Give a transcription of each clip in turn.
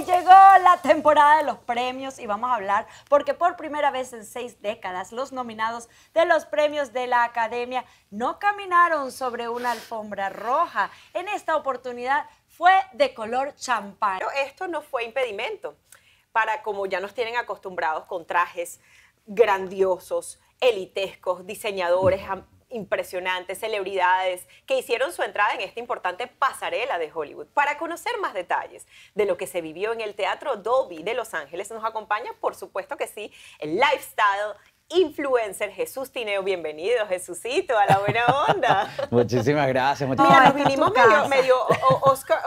Llegó la temporada de los premios y vamos a hablar porque por primera vez en seis décadas los nominados de los premios de la Academia no caminaron sobre una alfombra roja. En esta oportunidad fue de color champán. esto no fue impedimento para como ya nos tienen acostumbrados con trajes grandiosos, elitescos, diseñadores, impresionantes, celebridades que hicieron su entrada en esta importante pasarela de Hollywood. Para conocer más detalles de lo que se vivió en el Teatro Dolby de Los Ángeles, nos acompaña, por supuesto que sí, el lifestyle influencer Jesús Tineo. Bienvenido, Jesucito, a la buena onda. muchísimas gracias, muchísimas Mira, nos vinimos medio, medio Oscar,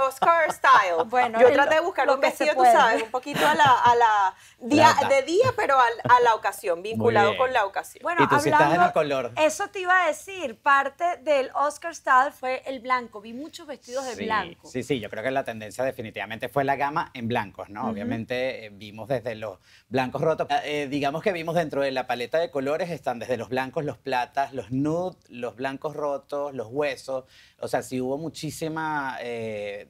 style. Bueno, yo traté de buscar un vestido, tú sabes, un poquito a la, día, de día, pero a, la ocasión, vinculado con la ocasión. Bueno, ¿Y Eso te iba a decir, parte del Oscar style fue el blanco. Vi muchos vestidos de blanco. Sí, sí, yo creo que la tendencia definitivamente fue la gama en blancos, ¿no? Obviamente eh, vimos desde los blancos rotos, eh, digamos que vimos dentro de la paleta de colores están desde los blancos, los platas, los nude, los blancos rotos, los huesos. O sea, si hubo muchísima eh,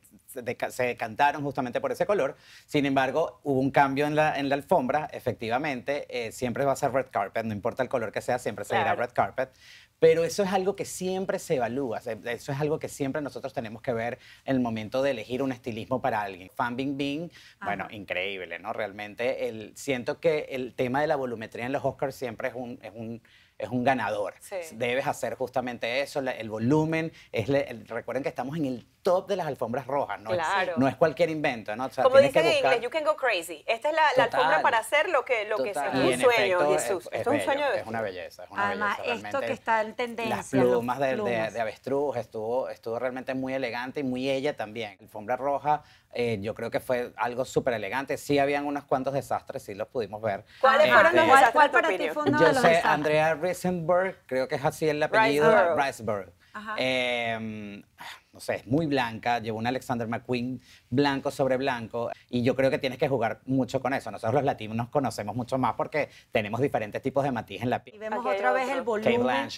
se decantaron justamente por ese color. Sin embargo, hubo un cambio en la, alfombra, efectivamente, eh, siempre va a ser red carpet, no importa el color que sea, siempre se red carpet. Pero eso es algo que siempre se evalúa, eso es algo que siempre nosotros tenemos que ver en el momento de elegir un estilismo para alguien. Fan Bing Bing, bueno, increíble, ¿no? Realmente el, siento que el tema de la volumetría en los Oscars siempre es un, es un es un ganador. Debes hacer justamente eso, el volumen. Es recuerden que estamos en el top de las alfombras rojas, no, es, no es cualquier invento, ¿no? Como dicen que en inglés, you can go crazy. Esta es la, alfombra para hacer lo que, lo que se un sueño, Es, esto es, un sueño Es una belleza, es una Además, belleza. esto que está en tendencia. Las plumas, de, avestruz estuvo, estuvo realmente muy elegante y muy ella también. Alfombra roja, eh, yo creo que fue algo súper elegante. Sí habían unos cuantos desastres, sí los pudimos ver. ¿Cuáles fueron los este, desastres? para ti Andrea Risenberg, creo que es así el apellido, Riceberg. Em, no sé, es muy blanca, lleva un Alexander McQueen blanco sobre blanco y yo creo que tienes que jugar mucho con eso. Nosotros los latinos nos conocemos mucho más porque tenemos diferentes tipos de matiz en la piel. Y vemos otra vez el volumen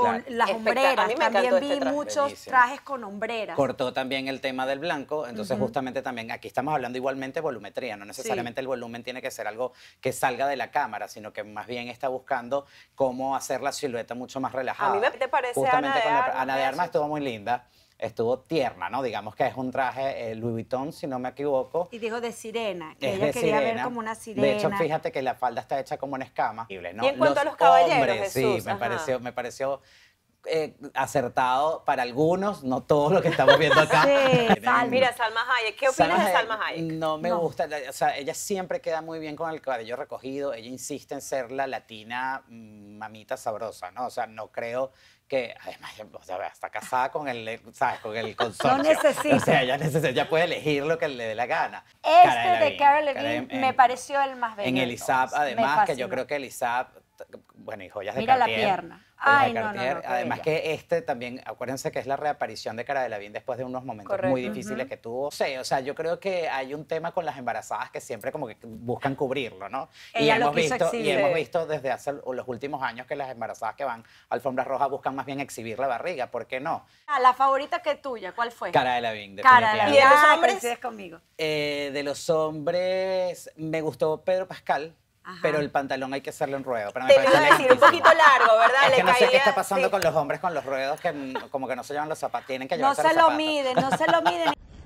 con las hombreras. También este vi muchos trajes con hombreras. Cortó también el tema del blanco, entonces justamente también aquí estamos hablando igualmente de volumetría, no necesariamente el volumen tiene que ser algo que salga de la cámara, sino que más bien está buscando cómo hacer la silueta mucho más relajada. A mí me parece Ana de Armas. Ana de Armas estuvo muy linda estuvo tierna, ¿no? Digamos que es un traje eh, Louis Vuitton, si no me equivoco. Y dijo de sirena, que ella quería ver como una sirena. De hecho, fíjate que la falda está hecha como una escama. Y en cuanto a los caballeros, Sí, me pareció eh, acertado para algunos, no todos lo que estamos viendo acá. Sí, mira, Salma Hayek, ¿qué opinas de Salma Hayek? No me gusta, o sea, ella siempre queda muy bien con el cabello recogido, ella insiste en ser la latina mm, mamita sabrosa, ¿no? O sea, no creo que además está casada con el, eh, ¿sabes? Con el consorcio. No necesita. O sea, ella, puede elegir lo que le dé la gana. Este de, Levine, me pareció el más bello. En ISAP, además, que yo creo que Elisab bueno, y joyas de Cartier. la pierna. Además que este también, acuérdense que es la reaparición de Cara de la Vín después de unos momentos muy difíciles que tuvo. Sí, o sea, yo creo que hay un tema con las embarazadas que siempre como que buscan cubrirlo, ¿no? Ella y hemos visto y hemos visto desde hace los últimos años que las embarazadas que van a alfombra roja buscan más bien exhibir la barriga, ¿por qué no? Ah, la favorita que tuya, ¿cuál fue? Cara de De Cara de ¿Y de los hombres? conmigo. Eh, de los hombres me gustó Pedro Pascal pero el pantalón hay que hacerle un ruedo. Pero decir, un poquito largo, ¿verdad? Es que no sé qué está pasando con los hombres con los ruedos, que como que no se llevan los zapatos, tienen que llevarse No se lo miden, no se lo miden.